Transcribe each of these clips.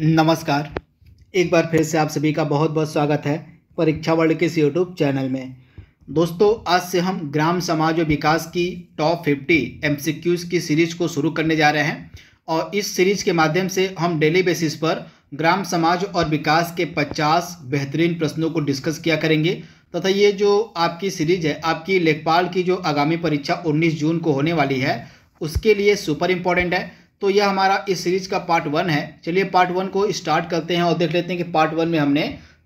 नमस्कार एक बार फिर से आप सभी का बहुत बहुत स्वागत है परीक्षा वर्ल्ड के इस यूट्यूब चैनल में दोस्तों आज से हम ग्राम समाज और विकास की टॉप फिफ्टी एम की सीरीज को शुरू करने जा रहे हैं और इस सीरीज के माध्यम से हम डेली बेसिस पर ग्राम समाज और विकास के 50 बेहतरीन प्रश्नों को डिस्कस किया करेंगे तथा ये जो आपकी सीरीज है आपकी लेखपाल की जो आगामी परीक्षा उन्नीस जून को होने वाली है उसके लिए सुपर इम्पोर्टेंट है तो यह हमारा इस सीरीज का पार्ट वन है चलिए पार्ट वन को स्टार्ट करते हैं और देख लेते हैं कि पार्ट वन में हमने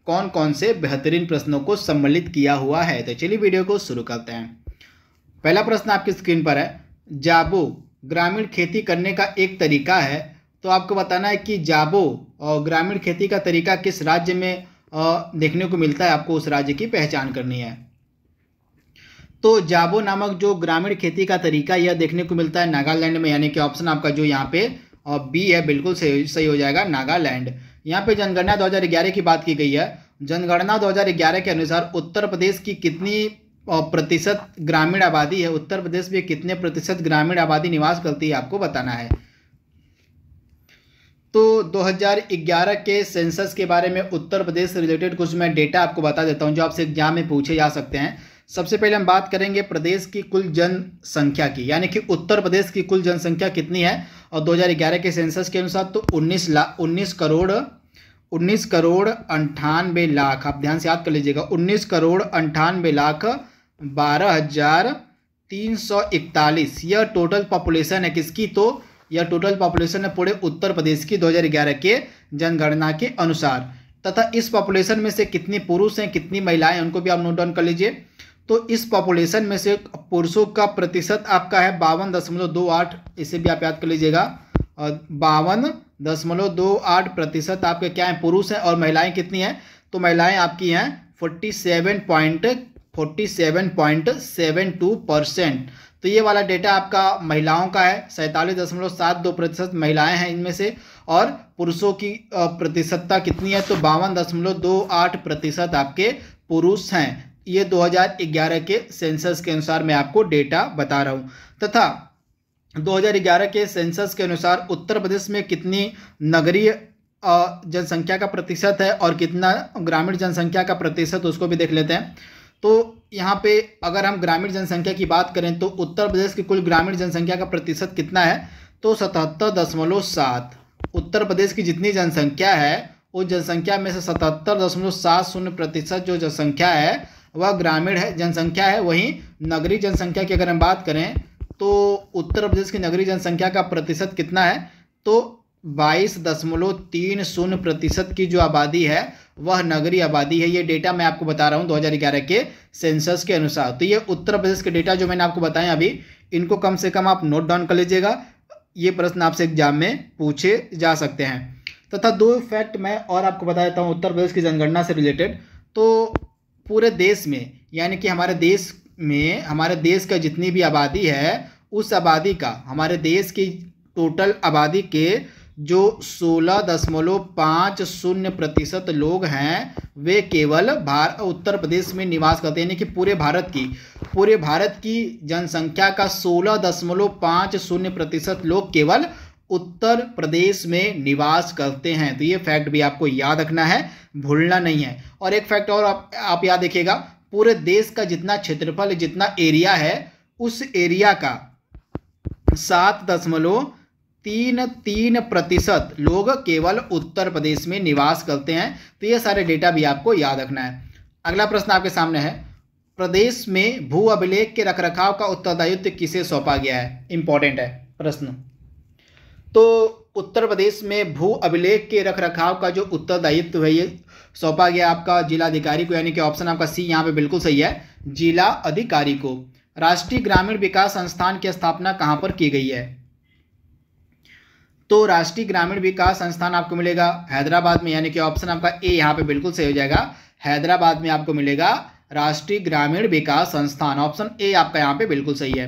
कौन कौन से बेहतरीन प्रश्नों को सम्मिलित किया हुआ है तो चलिए वीडियो को शुरू करते हैं पहला प्रश्न आपकी स्क्रीन पर है जाबो ग्रामीण खेती करने का एक तरीका है तो आपको बताना है कि जाबो और ग्रामीण खेती का तरीका किस राज्य में देखने को मिलता है आपको उस राज्य की पहचान करनी है तो जाबो नामक जो ग्रामीण खेती का तरीका यह देखने को मिलता है नागालैंड में यानी कि ऑप्शन आपका जो यहाँ पे और बी है बिल्कुल सही सही हो जाएगा नागालैंड यहाँ पे जनगणना 2011 की बात की गई है जनगणना 2011 के अनुसार उत्तर प्रदेश की कितनी प्रतिशत ग्रामीण आबादी है उत्तर प्रदेश में कितने प्रतिशत ग्रामीण आबादी निवास करती है आपको बताना है तो 2011 के सेंसस के बारे में उत्तर प्रदेश से रिलेटेड कुछ मैं डेटा आपको बता देता हूँ जो आपसे एग्जाम में पूछे जा सकते हैं सबसे पहले हम बात करेंगे प्रदेश की कुल जनसंख्या की यानी कि उत्तर प्रदेश की कुल जनसंख्या कितनी है और 2011 के सेंसस के अनुसार तो 19 लाख 19 करोड़ 19 करोड़ अंठानवे लाख आप ध्यान से याद कर लीजिएगा 19 करोड़ अंठानवे लाख बारह हजार तीन सौ इकतालीस यह टोटल पॉपुलेशन है किसकी तो यह टोटल पॉपुलेशन है पूरे उत्तर प्रदेश की दो के जनगणना के अनुसार तथा इस पॉपुलेशन में से कितनी पुरुष हैं कितनी महिलाएं उनको भी आप नोट डाउन कर लीजिए तो इस पॉपुलेशन में से पुरुषों का प्रतिशत आपका है बावन दशमलव दो आठ इसे भी आप याद कर लीजिएगा बावन दशमलव दो आठ प्रतिशत आपके क्या है पुरुष हैं और महिलाएं कितनी हैं तो महिलाएं आपकी हैं forty seven point forty seven point seven two percent तो ये वाला डेटा आपका महिलाओं का है सैंतालीस दशमलव सात दो प्रतिशत महिलाएं हैं इनमें से और पुरुषों की प्रतिशतता कितनी है तो बावन दशमलव दो आठ प्रतिशत आपके पुरुष हैं ये 2011 के सेंसस के अनुसार मैं आपको डेटा बता रहा हूँ तथा 2011 के सेंसस के अनुसार उत्तर प्रदेश में कितनी नगरीय जनसंख्या का प्रतिशत है और कितना ग्रामीण जनसंख्या का प्रतिशत उसको भी देख लेते हैं तो यहाँ पे अगर हम ग्रामीण जनसंख्या की बात करें तो उत्तर प्रदेश की कुल ग्रामीण जनसंख्या का प्रतिशत कितना है तो सतहत्तर दशमलव सात उत्तर प्रदेश की जितनी जनसंख्या है उस जनसंख्या में से सतहत्तर दशमलव सात शून्य प्रतिशत जो जनसंख्या है वह ग्रामीण है जनसंख्या है वहीं नगरीय जनसंख्या की अगर हम बात करें तो उत्तर प्रदेश की नगरीय जनसंख्या का प्रतिशत कितना है तो बाईस दशमलव तीन शून्य प्रतिशत की जो आबादी है वह नगरीय आबादी है ये डेटा मैं आपको बता रहा हूँ 2011 के सेंसस के अनुसार तो ये उत्तर प्रदेश के डेटा जो मैंने आपको बताया अभी इनको कम से कम आप नोट डाउन कर लीजिएगा ये प्रश्न आपसे एग्जाम में पूछे जा सकते हैं तथा दो फैक्ट मैं और आपको बता देता हूँ उत्तर प्रदेश की जनगणना से रिलेटेड तो पूरे देश में यानी कि हमारे देश में हमारे देश का जितनी भी आबादी है उस आबादी का हमारे देश की टोटल आबादी के जो सोलह दशमलव पाँच शून्य प्रतिशत लोग हैं वे केवल भार उत्तर प्रदेश में निवास करते हैं यानी कि पूरे भारत की पूरे भारत की जनसंख्या का सोलह दशमलव पाँच शून्य प्रतिशत लोग केवल उत्तर प्रदेश में निवास करते हैं तो ये फैक्ट भी आपको याद रखना है भूलना नहीं है और एक फैक्ट और आप, आप याद देखिएगा पूरे देश का जितना क्षेत्रफल जितना एरिया है उस एरिया का सात दशमलव तीन तीन प्रतिशत लोग केवल उत्तर प्रदेश में निवास करते हैं तो ये सारे डेटा भी आपको याद रखना है अगला प्रश्न आपके सामने है प्रदेश में भू अभिलेख के रखरखाव का उत्तरदायित्व किसे सौंपा गया है इंपॉर्टेंट है प्रश्न तो उत्तर प्रदेश में भू अभिलेख के रख रखाव का जो उत्तरदायित्व है ये सौंपा गया आपका जिलाधिकारी को यानी कि ऑप्शन आपका सी यहाँ पे बिल्कुल सही है जिला अधिकारी को राष्ट्रीय ग्रामीण विकास संस्थान की स्थापना कहाँ पर की गई है तो राष्ट्रीय ग्रामीण विकास संस्थान आपको मिलेगा हैदराबाद में यानी कि ऑप्शन आपका ए यहाँ पे बिल्कुल सही हो जाएगा हैदराबाद में आपको मिलेगा राष्ट्रीय ग्रामीण विकास संस्थान ऑप्शन ए आपका यहाँ पे बिल्कुल सही है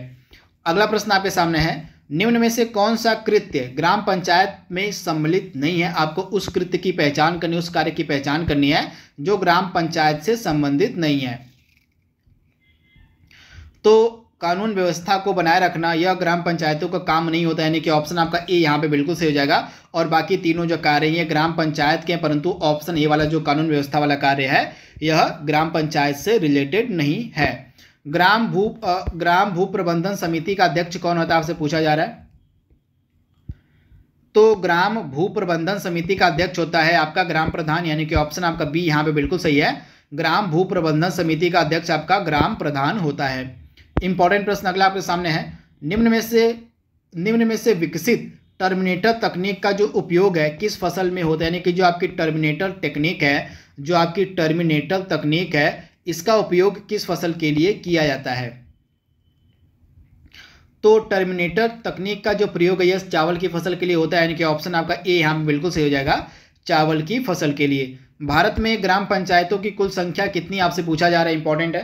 अगला प्रश्न आपके सामने है निम्न में से कौन सा कृत्य ग्राम पंचायत में सम्मिलित नहीं है आपको उस कृत्य की पहचान करनी उस कार्य की पहचान करनी है जो ग्राम पंचायत से संबंधित नहीं है तो कानून व्यवस्था को बनाए रखना यह ग्राम पंचायतों का काम नहीं होता यानी कि ऑप्शन आपका ए यहाँ पे बिल्कुल सही हो जाएगा और बाकी तीनों जो कार्य हैं ग्राम पंचायत के हैं परंतु ऑप्शन ए वाला जो कानून व्यवस्था वाला कार्य है यह ग्राम पंचायत से रिलेटेड नहीं है ग्राम भू ग्राम भू प्रबंधन समिति का अध्यक्ष कौन होता है आपसे पूछा जा रहा है तो ग्राम भू प्रबंधन समिति का अध्यक्ष होता है आपका ग्राम प्रधान यानी कि ऑप्शन आपका बी यहाँ पे बिल्कुल सही है ग्राम भू प्रबंधन समिति का अध्यक्ष आपका ग्राम प्रधान होता है इंपॉर्टेंट प्रश्न अगला आपके सामने है निम्न में से निम्न में से विकसित टर्मिनेटर तकनीक का जो उपयोग है किस फसल में होता है यानी कि जो आपकी टर्मिनेटर टेक्निक है जो आपकी टर्मिनेटर तकनीक है इसका उपयोग किस फसल के लिए किया जाता है तो टर्मिनेटर तकनीक का जो प्रयोग है यह चावल की फसल के लिए होता है यानी कि ऑप्शन आपका ए यहाँ बिल्कुल सही हो जाएगा चावल की फसल के लिए भारत में ग्राम पंचायतों की कुल संख्या कितनी आपसे पूछा जा रहा है इंपॉर्टेंट है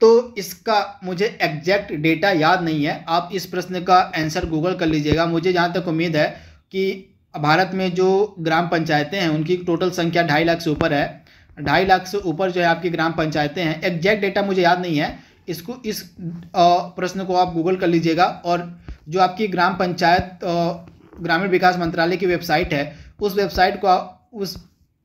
तो इसका मुझे एग्जैक्ट डेटा याद नहीं है आप इस प्रश्न का आंसर गूगल कर लीजिएगा मुझे जहाँ तक उम्मीद है कि भारत में जो ग्राम पंचायतें हैं उनकी टोटल संख्या ढाई लाख से ऊपर है ढाई लाख से ऊपर जो है आपकी ग्राम पंचायतें हैं एग्जैक्ट डेटा मुझे याद नहीं है इसको इस प्रश्न को आप गूगल कर लीजिएगा और जो आपकी ग्राम पंचायत ग्रामीण विकास मंत्रालय की वेबसाइट है उस वेबसाइट को आप उस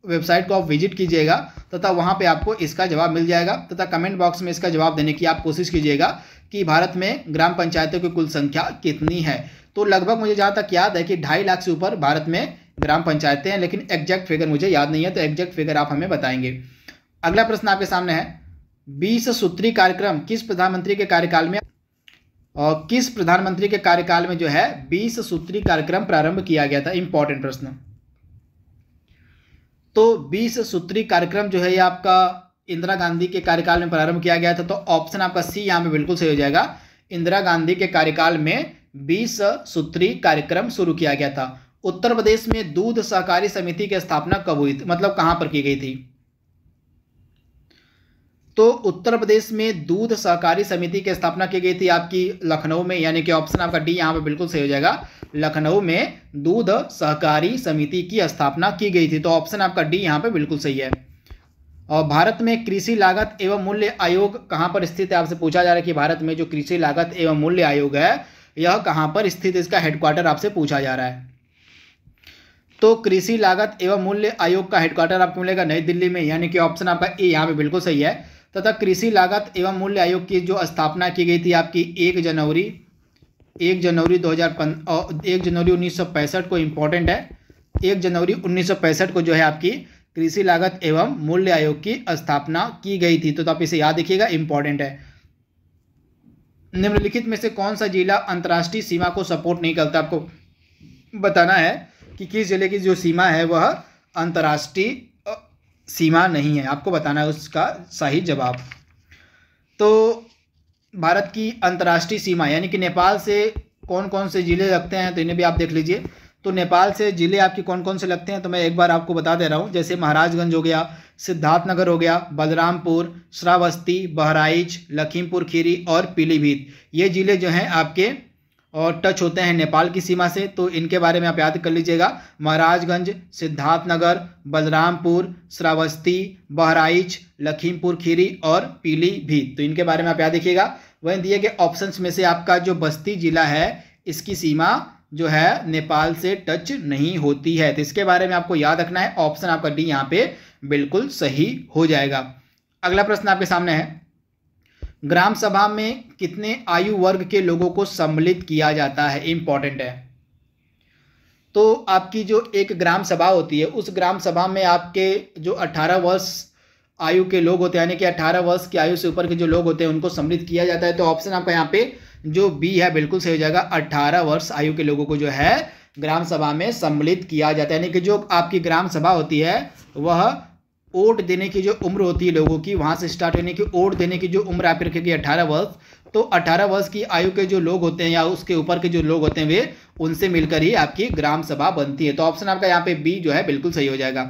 वेबसाइट को आप विजिट कीजिएगा तथा वहाँ पे आपको इसका जवाब मिल जाएगा तथा कमेंट बॉक्स में इसका जवाब देने की आप कोशिश कीजिएगा कि भारत में ग्राम पंचायतों की कुल संख्या कितनी है तो लगभग मुझे जहाँ तक याद है कि ढाई लाख से ऊपर भारत में ग्राम पंचायतें हैं लेकिन एग्जैक्ट फिगर मुझे याद नहीं है तो एग्जैक्ट फिगर आप हमें बताएंगे अगला प्रश्न आपके सामने है बीस सूत्री कार्यक्रम किस प्रधानमंत्री के कार्यकाल में और किस प्रधानमंत्री के कार्यकाल में जो है बीस सूत्री कार्यक्रम प्रारंभ किया गया था इंपॉर्टेंट प्रश्न तो बीस सूत्री कार्यक्रम जो है ये आपका इंदिरा गांधी के कार्यकाल में प्रारंभ किया गया था तो ऑप्शन आपका सी यहां पे बिल्कुल सही हो जाएगा इंदिरा गांधी के कार्यकाल में बीस सूत्री कार्यक्रम शुरू किया गया था उत्तर प्रदेश में दूध सहकारी समिति की स्थापना कब हुई थी मतलब कहां पर की गई थी तो उत्तर प्रदेश में दूध सहकारी समिति की स्थापना की गई थी आपकी लखनऊ में यानी कि ऑप्शन आपका डी यहां पर बिल्कुल सही हो जाएगा लखनऊ में दूध सहकारी समिति की स्थापना की गई थी तो ऑप्शन आपका डी यहां पर बिल्कुल सही है और भारत में कृषि लागत एवं मूल्य आयोग कहां पर स्थित है आपसे पूछा जा रहा है कि भारत में जो कृषि लागत एवं मूल्य आयोग है यह कहां पर स्थित इसका हेडक्वार्टर आपसे पूछा जा रहा है तो कृषि लागत एवं मूल्य आयोग का हेडक्वार्टर आपको मिलेगा नई दिल्ली में यानी कि ऑप्शन आपका ए यहाँ पे बिल्कुल सही है तथा कृषि लागत एवं मूल्य आयोग की जो स्थापना की गई थी आपकी एक जनवरी एक जनवरी दो हज़ार पन एक जनवरी उन्नीस सौ पैंसठ को इम्पोर्टेंट है एक जनवरी उन्नीस सौ पैंसठ को जो है आपकी कृषि लागत एवं मूल्य आयोग की स्थापना की गई थी तो, तो आप इसे याद रखिएगा इंपॉर्टेंट है निम्नलिखित में से कौन सा जिला अंतर्राष्ट्रीय सीमा को सपोर्ट नहीं करता आपको बताना है कि किस जिले की जो सीमा है वह अंतर्राष्ट्रीय सीमा नहीं है आपको बताना है उसका सही जवाब तो भारत की अंतर्राष्ट्रीय सीमा यानी कि नेपाल से कौन कौन से ज़िले लगते हैं तो इन्हें भी आप देख लीजिए तो नेपाल से ज़िले आपके कौन कौन से लगते हैं तो मैं एक बार आपको बता दे रहा हूँ जैसे महाराजगंज हो गया सिद्धार्थनगर हो गया बलरामपुर श्रावस्ती बहराइच लखीमपुर खीरी और पीलीभीत ये ज़िले जो हैं आपके और टच होते हैं नेपाल की सीमा से तो इनके बारे में आप याद कर लीजिएगा महाराजगंज सिद्धार्थनगर बलरामपुर श्रावस्ती बहराइच लखीमपुर खीरी और पीलीभीत तो इनके बारे में आप याद देखिएगा वह दिए गए ऑप्शन में से आपका जो बस्ती जिला है इसकी सीमा जो है नेपाल से टच नहीं होती है तो इसके बारे में आपको याद रखना है ऑप्शन आपका डी यहाँ पे बिल्कुल सही हो जाएगा अगला प्रश्न आपके सामने है ग्राम सभा में कितने आयु वर्ग के लोगों को सम्मिलित किया जाता है इम्पॉर्टेंट है तो आपकी जो एक ग्राम सभा होती है उस ग्राम सभा में आपके जो 18 वर्ष आयु के लोग होते हैं यानी कि 18 वर्ष की आयु से ऊपर के जो लोग होते हैं उनको सम्मिलित किया जाता है तो ऑप्शन आपका यहाँ पे जो बी है बिल्कुल सही हो जाएगा अठारह वर्ष आयु के लोगों को जो है ग्राम सभा में सम्मिलित किया जाता है यानी कि जो आपकी ग्राम सभा होती है वह वोट देने की जो उम्र होती है लोगों की वहाँ से स्टार्ट होने की वोट देने की जो उम्र आप रखेगी अठारह वर्ष तो अठारह वर्ष की आयु के जो लोग होते हैं या उसके ऊपर के जो लोग होते हैं वे उनसे मिलकर ही आपकी ग्राम सभा बनती है तो ऑप्शन आपका यहाँ पे बी जो है बिल्कुल सही हो जाएगा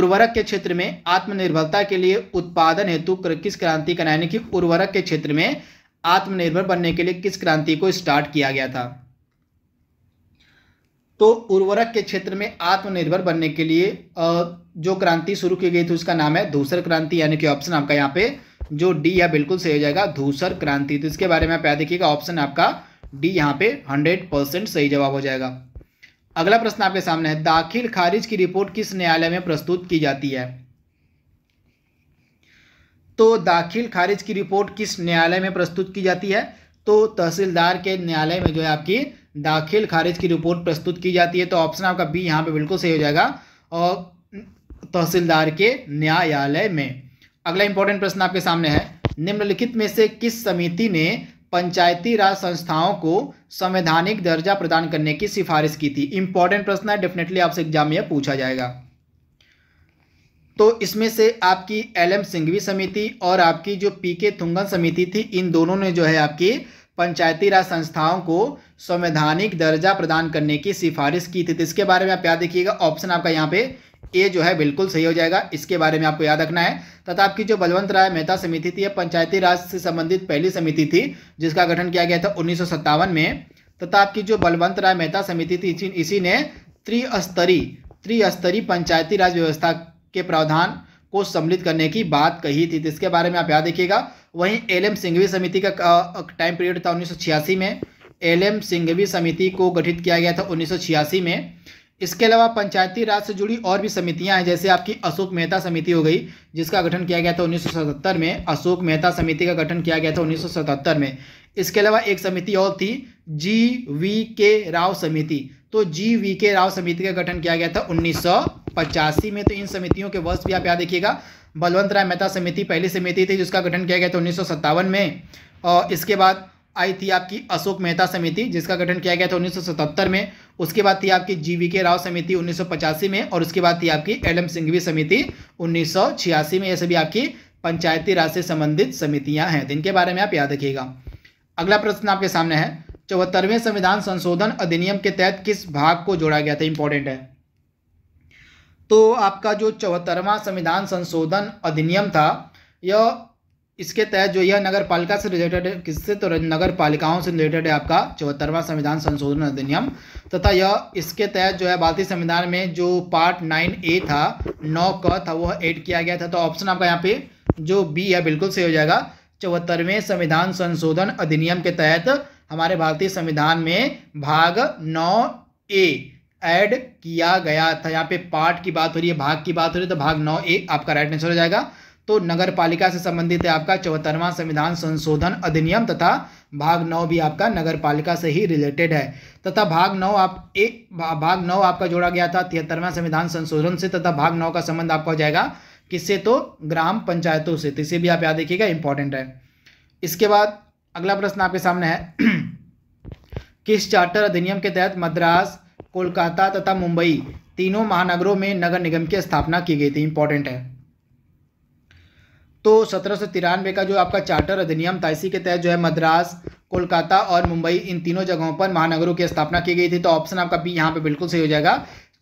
उर्वरक के क्षेत्र में आत्मनिर्भरता के लिए उत्पादन हेतु किस क्रांति यानी कि उर्वरक के क्षेत्र में आत्मनिर्भर बनने के लिए किस क्रांति को स्टार्ट किया गया था तो उर्वरक के क्षेत्र में आत्मनिर्भर बनने के लिए जो क्रांति शुरू की गई थी उसका नाम है धूसर क्रांति यानी कि ऑप्शन आपका यहाँ पे जो डी है बिल्कुल सही हो जाएगा धूसर क्रांति तो इसके बारे में आप याद देखिएगा ऑप्शन आपका डी यहाँ पे हंड्रेड परसेंट सही जवाब हो जाएगा अगला प्रश्न आपके सामने है दाखिल खारिज की रिपोर्ट किस न्यायालय में प्रस्तुत की जाती है तो दाखिल खारिज की रिपोर्ट किस न्यायालय में प्रस्तुत की जाती है तो तहसीलदार के न्यायालय में जो है आपकी दाखिल खारिज की रिपोर्ट प्रस्तुत की जाती है तो ऑप्शन आपका बी यहाँ पे बिल्कुल सही हो जाएगा और तहसीलदार के न्यायालय में अगला इंपॉर्टेंट प्रश्न आपके सामने है निम्नलिखित में से किस समिति ने पंचायती राज संस्थाओं को संवैधानिक दर्जा प्रदान करने की सिफारिश की थी इंपॉर्टेंट प्रश्न है डेफिनेटली आपसे एग्जाम में पूछा जाएगा तो इसमें से आपकी एल एम सिंघवी समिति और आपकी जो पी के थुंगन समिति थी इन दोनों ने जो है आपकी पंचायती राज संस्थाओं को संवैधानिक दर्जा प्रदान करने की सिफारिश की थी तो इसके बारे में आप याद देखिएगा ऑप्शन आपका यहाँ पे ए जो है बिल्कुल सही हो जाएगा इसके बारे में आपको याद रखना है तथा आपकी जो बलवंत राय मेहता समिति थी यह पंचायती राज से संबंधित पहली समिति थी जिसका गठन किया गया था उन्नीस में तथा आपकी जो बलवंत राय मेहता समिति थी इसी ने त्रिस्तरीय त्रिस्तरीय पंचायती राज व्यवस्था के प्रावधान को सम्मिलित करने की बात कही थी तो इसके बारे में आप याद देखिएगा वहीं एलएम सिंघवी समिति का टाइम पीरियड था उन्नीस में एलएम सिंघवी समिति को गठित किया गया था उन्नीस में इसके अलावा पंचायती राज से जुड़ी और भी समितियां हैं जैसे आपकी अशोक मेहता समिति हो गई जिसका गठन किया गया था 1977 में अशोक मेहता समिति का गठन किया गया था 1977 में इसके अलावा एक समिति और थी जी वी के राव समिति तो जी वी के राव समिति का गठन किया गया था उन्नीस में तो इन समितियों के वर्ष भी आप याद देखिएगा बलवंत राय मेहता समिति पहली समिति थी जिसका गठन किया गया था उन्नीस में और इसके बाद आई थी आपकी अशोक मेहता समिति जिसका गठन किया गया था उन्नीस में उसके बाद थी आपकी जीवी के राव समिति उन्नीस में और उसके बाद थी आपकी एल एम सिंघवी समिति उन्नीस में ये सभी आपकी पंचायती राज से संबंधित समितियां हैं जिनके तो बारे में आप याद रखिएगा अगला प्रश्न आपके सामने है चौहत्तरवें संविधान संशोधन अधिनियम के तहत किस भाग को जोड़ा गया था इंपॉर्टेंट है तो आपका जो चौहत्तरवां संविधान संशोधन अधिनियम था यह इसके तहत जो यह नगर पालिका से रिलेटेड है किससे तो नगर पालिकाओं से रिलेटेड है आपका चौहत्तरवां संविधान संशोधन अधिनियम तथा यह इसके तहत जो है भारतीय संविधान में जो पार्ट नाइन ए था नौ क था वह एड किया गया था तो ऑप्शन आपका यहाँ पे जो बी है बिल्कुल सही हो जाएगा चौहत्तरवें संविधान संशोधन अधिनियम के तहत हमारे भारतीय संविधान में भाग नौ ए ऐड किया गया था यहाँ पे पार्ट की बात हो रही है भाग की बात हो रही है तो भाग नौ ए आपका राइट आंसर हो जाएगा तो नगर पालिका से संबंधित है आपका चौहत्तरवा संविधान संशोधन अधिनियम तथा भाग नौ भी आपका नगर पालिका से ही रिलेटेड है तथा भाग नौ आप ए भाग नौ आपका जोड़ा गया था तिहत्तरवा संविधान संशोधन से तथा भाग नौ का संबंध आपका हो जाएगा किससे तो ग्राम पंचायतों से तो इसे भी आप याद देखिएगा इंपॉर्टेंट है इसके बाद अगला प्रश्न आपके सामने है किस चार्टर अधिनियम के तहत मद्रास कोलकाता तथा मुंबई तीनों महानगरों में नगर निगम की स्थापना की गई थी इंपॉर्टेंट है तो सत्रह का जो आपका चार्टर अधिनियम था इसी के तहत जो है मद्रास कोलकाता और मुंबई इन तीनों जगहों पर महानगरों की स्थापना की गई थी तो ऑप्शन आपका बी यहां पे बिल्कुल सही हो जाएगा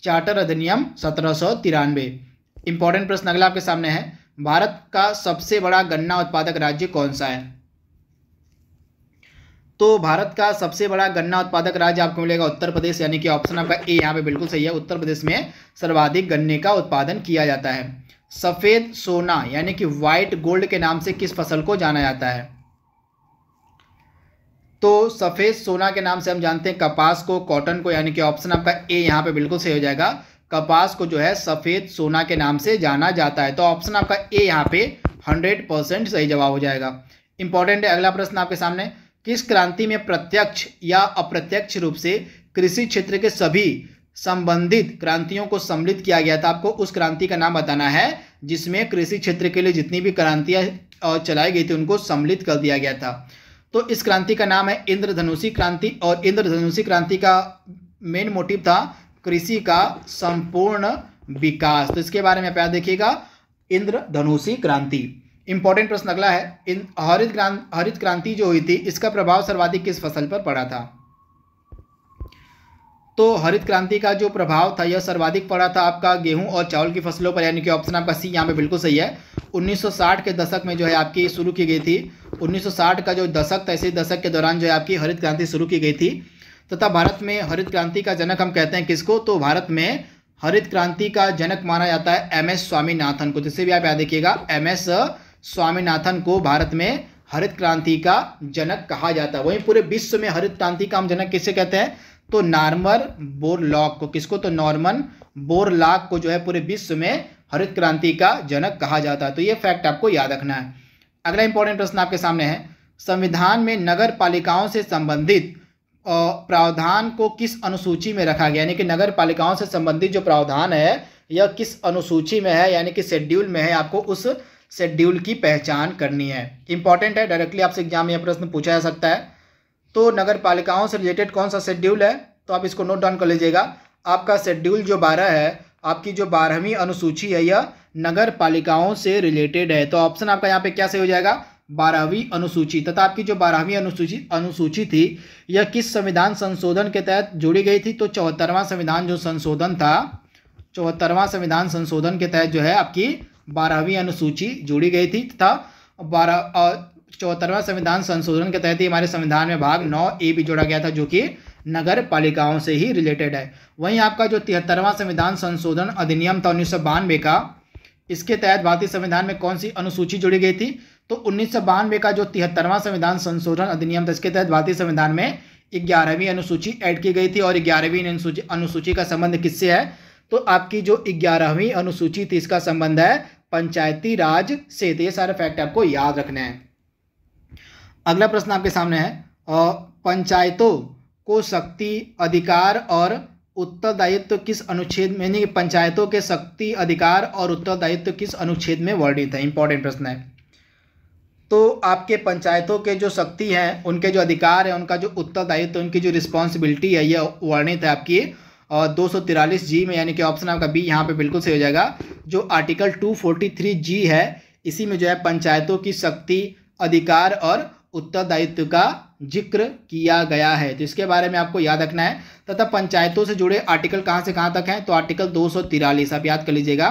चार्टर अधिनियम सत्रह सौ तिरानवे इंपॉर्टेंट प्रश्न अगला आपके सामने है भारत का सबसे बड़ा गन्ना उत्पादक राज्य कौन सा है तो भारत का सबसे बड़ा गन्ना उत्पादक राज्य आपको मिलेगा उत्तर प्रदेश यानी कि ऑप्शन आपका ए यहाँ पे बिल्कुल सही है उत्तर प्रदेश में सर्वाधिक गन्ने का उत्पादन किया जाता है सफ़ेद सोना यानी कि व्हाइट गोल्ड के नाम से किस फसल को जाना जाता है तो सफ़ेद सोना के नाम से हम जानते हैं कपास को कॉटन को यानी कि ऑप्शन आपका ए यहाँ पे बिल्कुल सही हो जाएगा कपास को जो है सफ़ेद सोना के नाम से जाना जाता है तो ऑप्शन आपका ए यहाँ पे हंड्रेड परसेंट सही जवाब हो जाएगा इंपॉर्टेंट है अगला प्रश्न आपके सामने किस क्रांति में प्रत्यक्ष या अप्रत्यक्ष रूप से कृषि क्षेत्र के सभी संबंधित क्रांतियों को सम्मिलित किया गया था आपको उस क्रांति का नाम बताना है जिसमें कृषि क्षेत्र के लिए जितनी भी क्रांतियाँ चलाई गई थी उनको सम्मिलित कर दिया गया था तो इस क्रांति का नाम है इंद्रधनुषी क्रांति और इंद्रधनुषी क्रांति का मेन मोटिव था कृषि का संपूर्ण विकास तो इसके बारे में आप देखिएगा इंद्रधनुषी क्रांति इंपॉर्टेंट प्रश्न अगला है इन हरित क्रांति हरित क्रांति जो हुई थी इसका प्रभाव सर्वाधिक किस फसल पर पड़ा था तो हरित क्रांति का जो प्रभाव था यह सर्वाधिक पड़ा था आपका गेहूं और चावल की फसलों पर यानी कि ऑप्शन आपका सी यहाँ पे बिल्कुल सही है 1960 के दशक में जो है आपकी शुरू की गई थी 1960 का जो दशक था इसी दशक के दौरान जो है आपकी हरित क्रांति शुरू की गई थी तथा भारत में हरित क्रांति का जनक हम कहते हैं किसको तो भारत में हरित क्रांति का जनक माना जाता है एम एस स्वामीनाथन को जिससे भी आप याद देखिएगा एम एस स्वामीनाथन को भारत में हरित क्रांति का जनक कहा जाता है वहीं पूरे विश्व में हरित क्रांति का हम जनक किसे कहते हैं तो नॉर्मर बोरलॉक को किसको तो नॉर्मन बोरलॉक को जो है पूरे विश्व में हरित क्रांति का जनक कहा जाता है तो ये फैक्ट आपको याद रखना है अगला इंपॉर्टेंट प्रश्न आपके सामने है संविधान में नगर पालिकाओं से संबंधित प्रावधान को किस अनुसूची में रखा गया यानी कि नगर पालिकाओं से संबंधित जो प्रावधान है यह किस अनुसूची में है यानी कि शेड्यूल में है आपको उस शेड्यूल की पहचान करनी है इंपॉर्टेंट है डायरेक्टली आपसे एग्जाम में प्रश्न पूछा जा सकता है तो नगर पालिकाओं से रिलेटेड कौन सा शेड्यूल है तो आप इसको नोट डाउन कर लीजिएगा आपका शेड्यूल जो बारह है आपकी जो बारहवीं अनुसूची है यह नगर पालिकाओं से रिलेटेड है तो ऑप्शन आपका यहाँ पे क्या सही हो जाएगा बारहवीं अनुसूची तथा आपकी जो बारहवीं अनुसूची अनुसूची थी यह किस संविधान संशोधन के तहत जोड़ी गई थी तो चौहत्तरवां संविधान जो संशोधन था चौहत्तरवां संविधान संशोधन के तहत जो है आपकी बारहवीं अनुसूची जोड़ी गई थी तथा बारह चौहत्तरवा संविधान संशोधन के तहत ही हमारे संविधान में भाग नौ ए भी जोड़ा गया था जो कि नगर पालिकाओं से ही रिलेटेड है वहीं आपका जो तिहत्तरवां संविधान संशोधन अधिनियम था उन्नीस का इसके तहत भारतीय संविधान में कौन सी अनुसूची जोड़ी गई थी तो उन्नीस का जो तिहत्तरवां संविधान संशोधन अधिनियम था इसके तहत भारतीय संविधान में ग्यारहवीं अनुसूची ऐड की गई थी और ग्यारहवीं अनुसूची अनुसूची का संबंध किससे है तो आपकी जो ग्यारहवीं अनुसूची थी इसका संबंध है पंचायती राज से तो ये सारे फैक्ट आपको याद रखने हैं अगला प्रश्न आपके सामने है पंचायतों को शक्ति अधिकार और उत्तरदायित्व किस अनुच्छेद में यानी पंचायतों के शक्ति अधिकार और उत्तरदायित्व किस अनुच्छेद में वर्णित है इंपॉर्टेंट प्रश्न है तो आपके पंचायतों के जो शक्ति हैं उनके जो अधिकार है उनका जो उत्तरदायित्व उनकी जो रिस्पॉन्सिबिलिटी है यह वर्णित है आपकी और दो सौ तिरालीस जी में यानी कि ऑप्शन आपका बी यहाँ पे बिल्कुल सही हो जाएगा जो article two forty three G है इसी में जो है पंचायतों की शक्ति अधिकार और उत्तरदायित्व का जिक्र किया गया है तो इसके बारे में आपको याद रखना है तथा पंचायतों से जुड़े आर्टिकल कहाँ से कहाँ तक हैं तो आर्टिकल दो आप याद कर लीजिएगा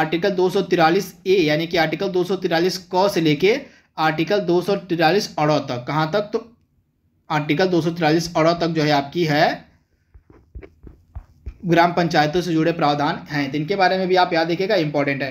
आर्टिकल दो ए यानी कि आर्टिकल दो क से लेके आर्टिकल दो सौ तक कहाँ तक तो आर्टिकल दो सौ तक जो है आपकी है ग्राम पंचायतों से जुड़े प्रावधान हैं तो इनके बारे में भी आप याद देखिएगा इंपॉर्टेंट है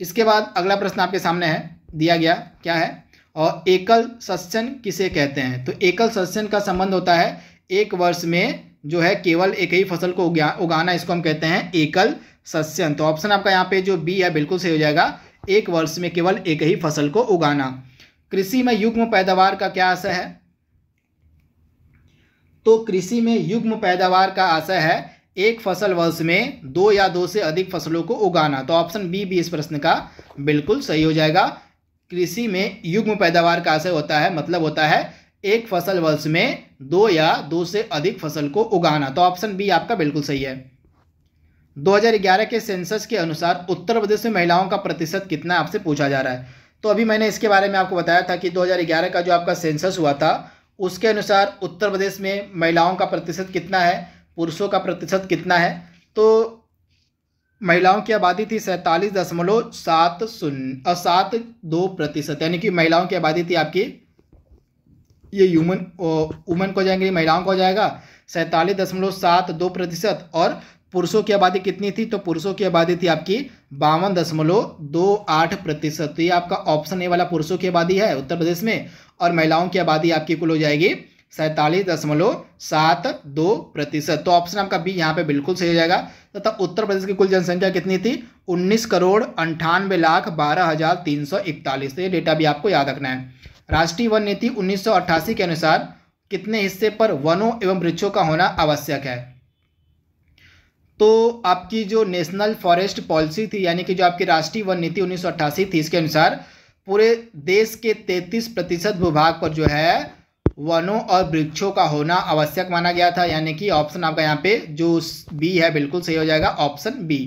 इसके बाद अगला प्रश्न आपके सामने है दिया गया क्या है और एकल सस्यन किसे कहते हैं तो एकल सस्यन का संबंध होता है एक वर्ष में जो है केवल एक ही फसल को उगाना इसको हम कहते हैं एकल सस्यन तो ऑप्शन आपका यहाँ पे जो बी है बिल्कुल सही हो जाएगा एक वर्ष में केवल एक ही फसल को उगाना कृषि में युग्म पैदावार का क्या आशय है तो कृषि में युग्म पैदावार का आशय है एक फसल वर्ष में दो या दो से अधिक फसलों को उगाना तो ऑप्शन बी भी इस प्रश्न का बिल्कुल सही हो जाएगा कृषि में युग्म पैदावार का आशय होता है मतलब होता है एक फसल वर्ष में दो या दो से अधिक फसल को उगाना तो ऑप्शन बी आपका बिल्कुल सही है 2011 के सेंसस के अनुसार उत्तर प्रदेश में महिलाओं का प्रतिशत कितना आपसे पूछा जा रहा है तो अभी मैंने इसके बारे में आपको बताया था कि 2011 का जो आपका सेंसस हुआ था उसके अनुसार उत्तर प्रदेश में महिलाओं का प्रतिशत कितना है पुरुषों का प्रतिशत कितना है तो महिलाओं की आबादी थी सैंतालीस दशमलव सात शून्य सात दो प्रतिशत यानी कि महिलाओं की आबादी थी आपकी ये ह्यूमन वुमन को जाएंगे महिलाओं को जाएगा सैंतालीस दशमलव सात दो प्रतिशत और पुरुषों की आबादी कितनी थी तो पुरुषों की आबादी थी आपकी बावन दशमलव दो आठ प्रतिशत तो ये आपका ऑप्शन ए वाला पुरुषों की आबादी है उत्तर प्रदेश में और महिलाओं की आबादी आपकी कुल हो जाएगी सैतालीस दशमलव सात दो प्रतिशत तो ऑप्शन आपका बी यहाँ पे बिल्कुल सही हो जाएगा तथा तो उत्तर प्रदेश की कुल जनसंख्या कितनी थी उन्नीस करोड़ अंठानवे लाख बारह हजार तीन सौ इकतालीस तो ये डेटा भी आपको याद रखना है राष्ट्रीय वन नीति उन्नीस सौ अट्ठासी के अनुसार कितने हिस्से पर वनों एवं वृक्षों का होना आवश्यक है तो आपकी जो नेशनल फॉरेस्ट पॉलिसी थी यानी कि जो आपकी राष्ट्रीय वन नीति उन्नीस थी इसके अनुसार पूरे देश के 33 प्रतिशत भूभाग पर जो है वनों और वृक्षों का होना आवश्यक माना गया था यानी कि ऑप्शन आपका यहाँ पे जो बी है बिल्कुल सही हो जाएगा ऑप्शन बी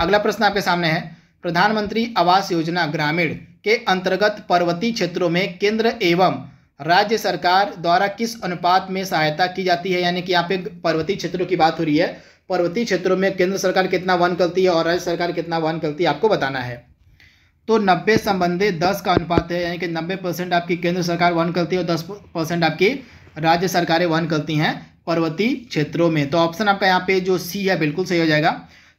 अगला प्रश्न आपके सामने है प्रधानमंत्री आवास योजना ग्रामीण के अंतर्गत पर्वतीय क्षेत्रों में केंद्र एवं राज्य सरकार द्वारा किस अनुपात में सहायता की जाती है यानी कि यहाँ पे पर्वतीय क्षेत्रों की बात हो रही है पर्वतीय क्षेत्रों में केंद्र सरकार कितना वन करती है और राज्य सरकार कितना वन करती है आपको बताना है तो 90 संबंधी 10 का अनुपात है यानी कि 90 परसेंट आपकी केंद्र सरकार वहन करती है और 10 परसेंट आपकी राज्य सरकारें वहन करती हैं पर्वतीय क्षेत्रों में तो ऑप्शन आपका यहाँ पे जो सी है बिल्कुल सही हो जाएगा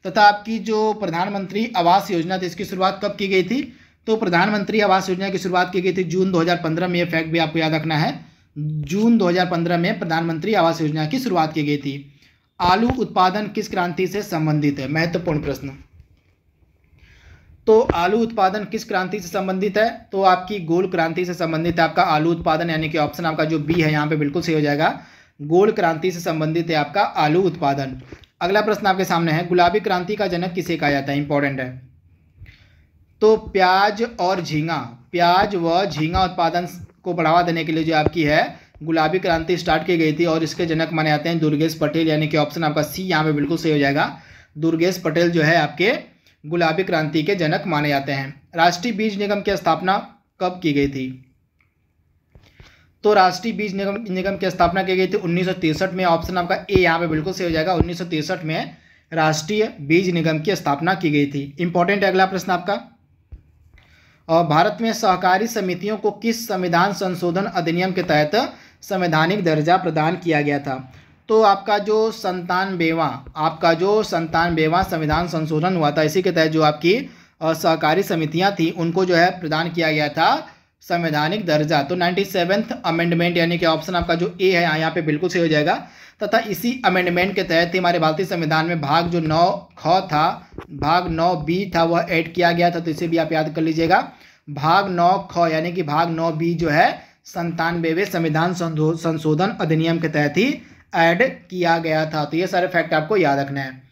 तथा आपकी जो प्रधानमंत्री आवास योजना थी इसकी शुरुआत कब की गई थी तो प्रधानमंत्री आवास योजना की शुरुआत की गई थी जून दो में यह फैक्ट भी आपको याद रखना है जून दो में प्रधानमंत्री आवास योजना की शुरुआत की गई थी आलू उत्पादन किस क्रांति से संबंधित है महत्वपूर्ण प्रश्न तो आलू उत्पादन किस क्रांति से संबंधित है तो आपकी गोल क्रांति से संबंधित है आपका आलू उत्पादन यानी कि ऑप्शन आपका जो बी है यहाँ पे बिल्कुल सही हो जाएगा गोल क्रांति से संबंधित है आपका आलू उत्पादन अगला प्रश्न आपके सामने है गुलाबी क्रांति का जनक किसे कहा जाता है इंपॉर्टेंट है तो प्याज और झींगा प्याज व झींगा उत्पादन को बढ़ावा देने के लिए जो आपकी है गुलाबी क्रांति स्टार्ट की गई थी और इसके जनक माने जाते हैं दुर्गेश पटेल यानी कि ऑप्शन आपका सी यहाँ पे बिल्कुल सही हो जाएगा दुर्गेश पटेल जो है आपके गुलाबी क्रांति के जनक माने जाते हैं राष्ट्रीय बीज निगम की स्थापना कब की गई थी तो राष्ट्रीय बीज निगम निगम की स्थापना की गई थी उन्नीस में ऑप्शन आपका ए यहाँ पे बिल्कुल सही हो जाएगा उन्नीस में राष्ट्रीय बीज निगम की स्थापना की गई थी इंपॉर्टेंट अगला प्रश्न आपका और भारत में सहकारी समितियों को किस संविधान संशोधन अधिनियम के तहत संवैधानिक दर्जा प्रदान किया गया था तो आपका जो संतान बेवा आपका जो संतान बेवा संविधान संशोधन हुआ था इसी के तहत जो आपकी सहकारी समितियां थी उनको जो है प्रदान किया गया था संवैधानिक दर्जा तो नाइन्टी सेवेंथ अमेंडमेंट यानी कि ऑप्शन आपका जो ए है हाँ, यहाँ पे बिल्कुल सही हो जाएगा तथा इसी अमेंडमेंट के तहत ही हमारे भारतीय संविधान में भाग जो नौ ख था भाग नौ बी था वह ऐड किया गया था तो इसे भी आप याद कर लीजिएगा भाग नौ ख यानी कि भाग नौ बी जो है संतानवे संविधान संशोधन अधिनियम के तहत ही ऐड किया गया था तो ये सारे फैक्ट आपको याद रखना है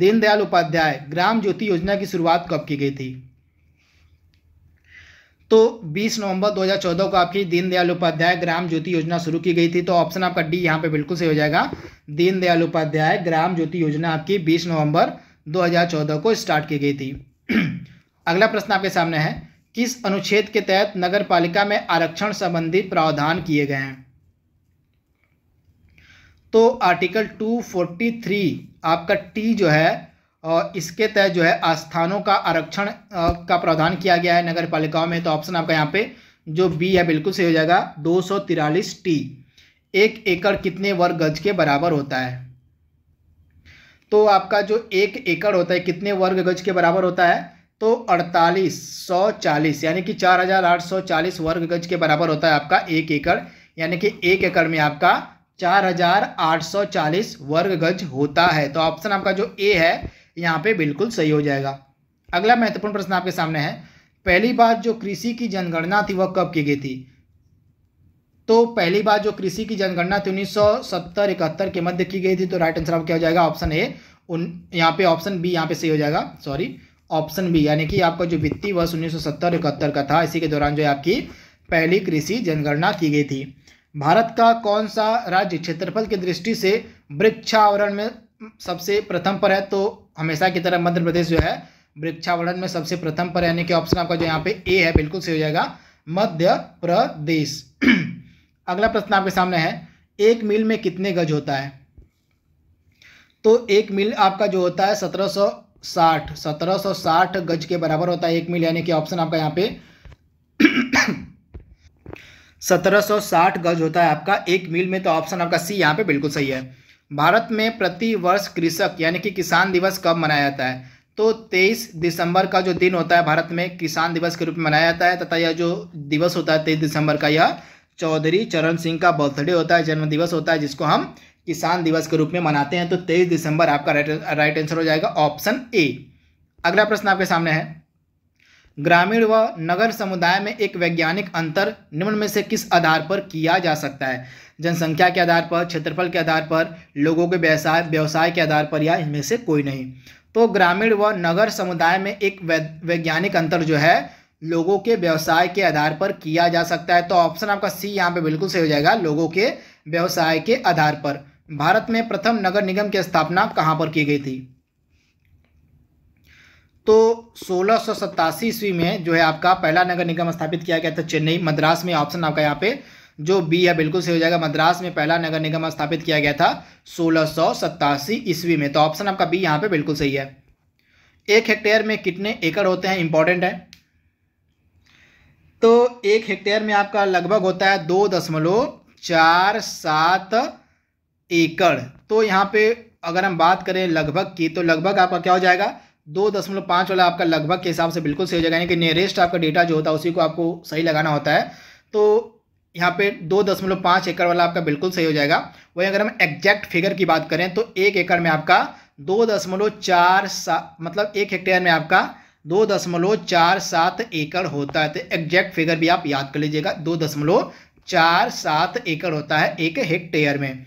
दीनदयाल उपाध्याय ग्राम ज्योति योजना की शुरुआत कब की गई थी तो 20 नवंबर 2014 को आपकी दीनदयाल उपाध्याय ग्राम ज्योति योजना शुरू की गई थी तो ऑप्शन आपका डी यहाँ पे बिल्कुल सही हो जाएगा दीनदयाल उपाध्याय ग्राम ज्योति योजना आपकी 20 नवंबर 2014 को स्टार्ट की गई थी अगला प्रश्न आपके सामने है किस अनुच्छेद के तहत नगर पालिका में आरक्षण संबंधी प्रावधान किए गए हैं तो आर्टिकल 243 आपका टी जो है और इसके तहत जो है आस्थानों का आरक्षण का प्रावधान किया गया है नगर पालिकाओं में तो ऑप्शन आपका यहाँ पे जो बी है बिल्कुल सही हो जाएगा दो सौ तिरालीस टी एक एकड़ कितने वर्ग गज के बराबर होता है तो आपका जो एक एकड़ होता है कितने वर्ग गज के बराबर होता है तो अड़तालीस सौ चालीस यानी कि चार हज़ार आठ सौ चालीस वर्ग गज के बराबर होता है आपका एक एकड़ यानी कि एक एकड़ में आपका 4840 वर्ग गज होता है तो ऑप्शन आपका जो ए है यहाँ पे बिल्कुल सही हो जाएगा अगला महत्वपूर्ण प्रश्न आपके सामने है पहली बार जो कृषि की जनगणना थी वह कब की गई थी तो पहली बार जो कृषि की जनगणना थी उन्नीस सौ सत्तर इकहत्तर के मध्य की गई थी तो राइट आंसर आप क्या हो जाएगा ऑप्शन ए उन यहाँ पे ऑप्शन बी यहाँ पे सही हो जाएगा सॉरी ऑप्शन बी यानी कि आपका जो वित्तीय वर्ष उन्नीस सौ सत्तर इकहत्तर का था इसी के दौरान जो है आपकी पहली कृषि जनगणना की गई थी भारत का कौन सा राज्य क्षेत्रफल की दृष्टि से वृक्षावरण में सबसे प्रथम पर है तो हमेशा की तरह मध्य प्रदेश जो है वृक्षावरण में सबसे प्रथम पर यानी कि ऑप्शन आपका जो यहाँ पे ए है बिल्कुल सही हो जाएगा मध्य प्रदेश अगला प्रश्न आपके सामने है एक मील में कितने गज होता है तो एक मील आपका जो होता है सत्रह सौ साठ सत्रह सौ साठ गज के बराबर होता है एक मील यानी कि ऑप्शन आपका यहाँ पे 1760 गज होता है आपका एक मील में तो ऑप्शन आपका सी यहाँ पे बिल्कुल सही है भारत में प्रति वर्ष कृषक यानी कि किसान दिवस कब मनाया जाता है तो 23 दिसंबर का जो दिन होता है भारत में किसान दिवस के रूप में मनाया जाता है तथा यह जो दिवस होता है तेईस दिसंबर का यह चौधरी चरण सिंह का बर्थडे होता है जन्म दिवस होता है जिसको हम किसान दिवस के रूप में मनाते हैं तो तेईस दिसंबर आपका राइट राइट आंसर हो जाएगा ऑप्शन ए अगला प्रश्न आपके सामने है ग्रामीण व नगर समुदाय में एक वैज्ञानिक अंतर निम्न में से किस आधार पर किया जा सकता है जनसंख्या के आधार पर क्षेत्रफल के आधार पर लोगों के व्यवसाय व्यवसाय के आधार पर या इनमें से कोई नहीं तो ग्रामीण व नगर समुदाय में एक वैज्ञानिक अंतर जो है लोगों के व्यवसाय के आधार पर किया जा सकता है तो ऑप्शन आपका सी यहाँ पे बिल्कुल सही हो जाएगा लोगों के व्यवसाय के आधार पर भारत में प्रथम नगर निगम की स्थापना कहाँ पर की गई थी तो सोलह सौ सतासी ईस्वी में जो है आपका पहला नगर निगम स्थापित किया गया था चेन्नई मद्रास में ऑप्शन आपका यहाँ पे जो बी है बिल्कुल सही हो जाएगा मद्रास में पहला नगर निगम स्थापित किया गया था सोलह सौ सतासी ईस्वी में तो ऑप्शन आपका बी यहाँ पे बिल्कुल सही है एक हेक्टेयर में कितने एकड़ होते हैं इंपॉर्टेंट है तो एक हेक्टेयर में आपका लगभग होता है दो दशमलव चार सात एकड़ तो यहाँ पे अगर हम बात करें लगभग की तो लगभग आपका क्या हो जाएगा दो दशमलव पाँच वाला आपका लगभग के हिसाब से बिल्कुल सही हो जाएगा यानी कि नियरेस्ट आपका डेटा जो होता है उसी को आपको सही लगाना होता है तो यहाँ पे दो दशमलव पाँच एकड़ वाला आपका बिल्कुल सही हो जाएगा वहीं अगर हम एग्जैक्ट फिगर की बात करें तो एक एकड़ में आपका दो दशमलव चार सात मतलब एक हेक्टेयर में आपका दो दशमलव चार सात एकड़ होता है तो एग्जैक्ट फिगर भी आप याद कर लीजिएगा दो दशमलव चार सात एकड़ होता है एक हेक्टेयर में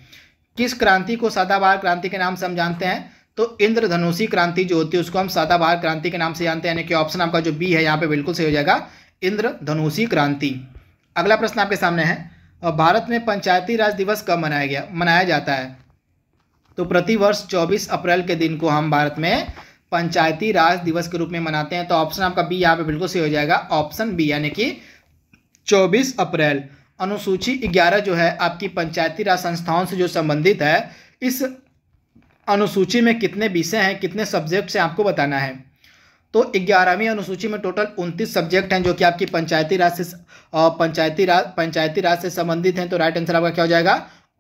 किस क्रांति को सदाबहार क्रांति के नाम से हम जानते हैं तो इंद्रधनुषी क्रांति जो होती है उसको हम सदाबहार क्रांति के नाम से जानते हैं यानी कि ऑप्शन आपका जो बी है यहाँ पे बिल्कुल सही हो जाएगा इंद्रधनुषी क्रांति अगला प्रश्न आपके सामने है भारत में पंचायती राज दिवस कब मनाया गया मनाया जाता है तो प्रतिवर्ष 24 अप्रैल के दिन को हम भारत में पंचायती राज दिवस के रूप में मनाते हैं तो ऑप्शन आपका बी यहाँ पे बिल्कुल सही हो जाएगा ऑप्शन बी यानी कि 24 अप्रैल अनुसूची 11 जो है आपकी पंचायती राज संस्थाओं से जो संबंधित है इस अनुसूची में कितने विषय हैं कितने सब्जेक्ट से आपको बताना है तो ग्यारहवीं अनुसूची में टोटल उनतीस सब्जेक्ट हैं जो कि आपकी पंचायती राज से पंचायती राज पंचायती राज से संबंधित हैं तो राइट आंसर आपका क्या हो जाएगा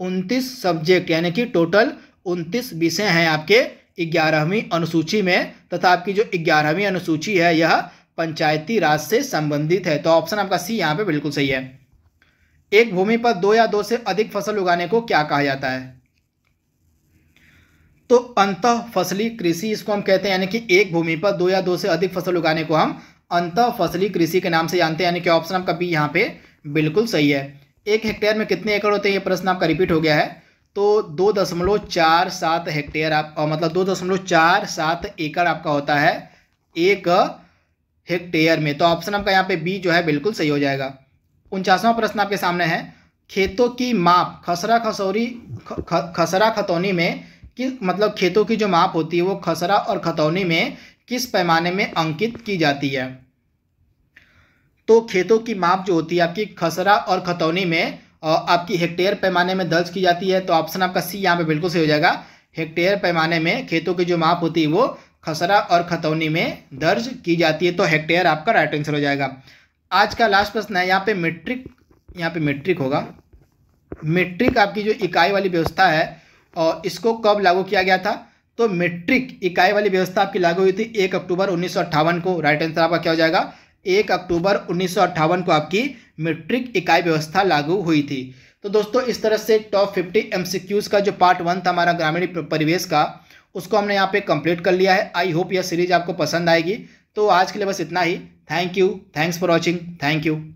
उनतीस सब्जेक्ट यानी कि टोटल उनतीस विषय हैं आपके ग्यारहवीं अनुसूची में तथा आपकी जो ग्यारहवीं अनुसूची है यह पंचायती राज से संबंधित है तो ऑप्शन आपका सी यहाँ पे बिल्कुल सही है एक भूमि पर दो या दो से अधिक फसल उगाने को क्या कहा जाता है तो अंत फसली कृषि इसको हम कहते हैं यानी कि एक भूमि पर दो या दो से अधिक फसल उगाने को हम अंत फसली कृषि के नाम से जानते हैं यानी कि ऑप्शन आपका बी यहाँ पे बिल्कुल सही है एक हेक्टेयर में कितने एकड़ होते हैं ये प्रश्न आपका रिपीट हो गया है तो दो दशमलव चार सात हेक्टेयर आप मतलब दो दशमलव चार सात एकड़ आपका होता है एक हेक्टेयर में तो ऑप्शन आपका यहाँ पे बी जो है बिल्कुल सही हो जाएगा उनचासवां प्रश्न आपके सामने है खेतों की माप खसरा खसौरी खसरा खतौनी में कि मतलब खेतों की जो माप होती है वो खसरा और खतौनी में किस पैमाने में अंकित की जाती है तो खेतों की माप जो होती है आपकी खसरा और खतौनी में आपकी हेक्टेयर पैमाने में दर्ज की जाती है तो ऑप्शन आपका सी यहाँ पे बिल्कुल सही हो जाएगा हेक्टेयर पैमाने में खेतों की जो माप होती है वो खसरा और खतौनी में दर्ज की जाती है तो हेक्टेयर आपका राइट आंसर हो जाएगा आज का लास्ट प्रश्न है यहाँ पे मेट्रिक यहाँ पे मेट्रिक होगा मेट्रिक आपकी जो इकाई वाली व्यवस्था है और इसको कब लागू किया गया था तो मेट्रिक इकाई वाली व्यवस्था आपकी लागू हुई थी एक अक्टूबर उन्नीस को राइट आंसर आपका क्या हो जाएगा एक अक्टूबर उन्नीस को आपकी मेट्रिक इकाई व्यवस्था लागू हुई थी तो दोस्तों इस तरह से टॉप फिफ्टी एम का जो पार्ट वन था हमारा ग्रामीण परिवेश का उसको हमने यहाँ पे कंप्लीट कर लिया है आई होप यह सीरीज आपको पसंद आएगी तो आज के लिए बस इतना ही thank you thanks for watching thank you